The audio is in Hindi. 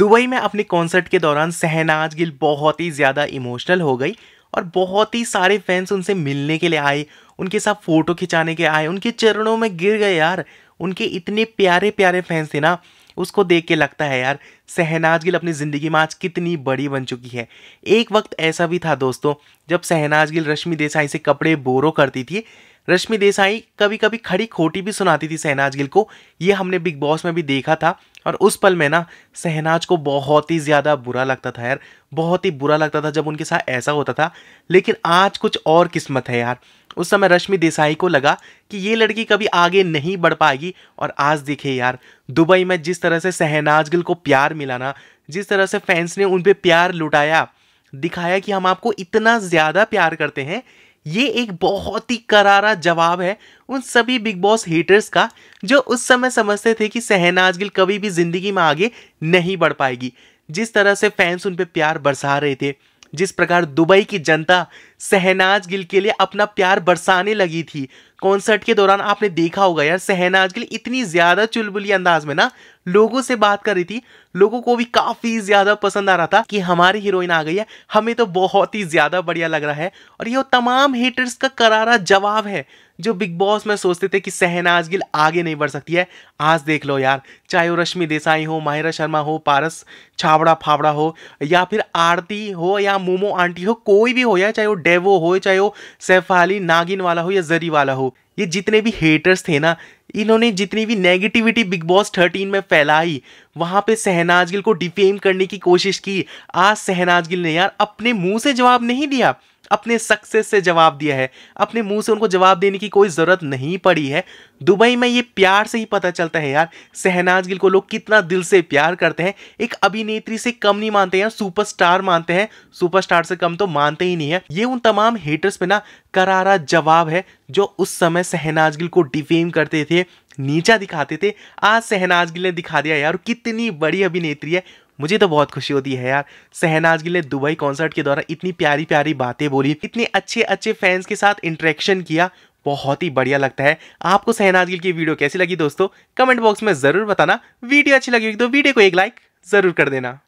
दुबई में अपने कॉन्सर्ट के दौरान सहनाज गिल बहुत ही ज़्यादा इमोशनल हो गई और बहुत ही सारे फैंस उनसे मिलने के लिए आए उनके साथ फ़ोटो खिंचाने के आए उनके चरणों में गिर गए यार उनके इतने प्यारे प्यारे फैंस थे ना उसको देख के लगता है यार सहनाज गिल अपनी ज़िंदगी में आज कितनी बड़ी बन चुकी है एक वक्त ऐसा भी था दोस्तों जब सहनाज गिल रश्मि देसाई से कपड़े बोरो करती थी रश्मि देसाई कभी कभी खड़ी खोटी भी सुनाती थी सहनाज गिल को ये हमने बिग बॉस में भी देखा था और उस पल में ना सहनाज को बहुत ही ज़्यादा बुरा लगता था यार बहुत ही बुरा लगता था जब उनके साथ ऐसा होता था लेकिन आज कुछ और किस्मत है यार उस समय रश्मि देसाई को लगा कि ये लड़की कभी आगे नहीं बढ़ पाएगी और आज देखे यार दुबई में जिस तरह से सहनाज गिल को प्यार मिला ना जिस तरह से फैंस ने उन पर प्यार लुटाया दिखाया कि हम आपको इतना ज़्यादा प्यार करते हैं ये एक बहुत ही करारा जवाब है उन सभी बिग बॉस हेटर्स का जो उस समय समझते थे कि सहनाज गिल कभी भी ज़िंदगी में आगे नहीं बढ़ पाएगी जिस तरह से फैंस उन पर प्यार बरसा रहे थे जिस प्रकार दुबई की जनता सहनाज गिल के लिए अपना प्यार बरसाने लगी थी कॉन्सर्ट के दौरान आपने देखा होगा यार सहनाज गिल इतनी ज़्यादा चुलबुली अंदाज में ना लोगों से बात कर रही थी लोगों को भी काफ़ी ज़्यादा पसंद आ रहा था कि हमारी हीरोइन आ गई है हमें तो बहुत ही ज़्यादा बढ़िया लग रहा है और ये तमाम हेटर्स का करारा जवाब है जो बिग बॉस में सोचते थे कि सहनाज गिल आगे नहीं बढ़ सकती है आज देख लो यार चाहे वो रश्मि देसाई हो माहिरा शर्मा हो पारस छावड़ा फावड़ा हो या फिर आरती हो या मोमो आंटी हो कोई भी हो या चाहे वो डेवो वो हो चाहे वो सैफाली नागिन वाला हो या जरी वाला हो ये जितने भी हेटर्स थे ना इन्होंने जितनी भी नेगेटिविटी बिग बॉस थर्टीन में फैलाई वहाँ पे सहनाज गिल को डिफेम करने की कोशिश की आज सहनाज गिल ने यार अपने मुंह से जवाब नहीं दिया अपने सक्सेस से जवाब दिया है अपने मुंह से उनको जवाब देने की कोई ज़रूरत नहीं पड़ी है दुबई में ये प्यार से ही पता चलता है यार सहनाज गिल को लोग कितना दिल से प्यार करते हैं एक अभिनेत्री से कम नहीं मानते यार सुपरस्टार मानते हैं सुपरस्टार से कम तो मानते ही नहीं है ये उन तमाम हेटर्स पे ना करारा जवाब है जो उस समय सहनाज गिल को डिफेम करते थे नीचा दिखाते थे आज सहनाज गिल ने दिखा दिया यार कितनी बड़ी अभिनेत्री है मुझे तो बहुत खुशी होती है यार सहनाज गिल ने दुबई कॉन्सर्ट के दौरान इतनी प्यारी प्यारी बातें बोली इतने अच्छे अच्छे फैंस के साथ इंटरेक्शन किया बहुत ही बढ़िया लगता है आपको सहनाज गिल की वीडियो कैसी लगी दोस्तों कमेंट बॉक्स में ज़रूर बताना वीडियो अच्छी लगी तो वीडियो को एक लाइक ज़रूर कर देना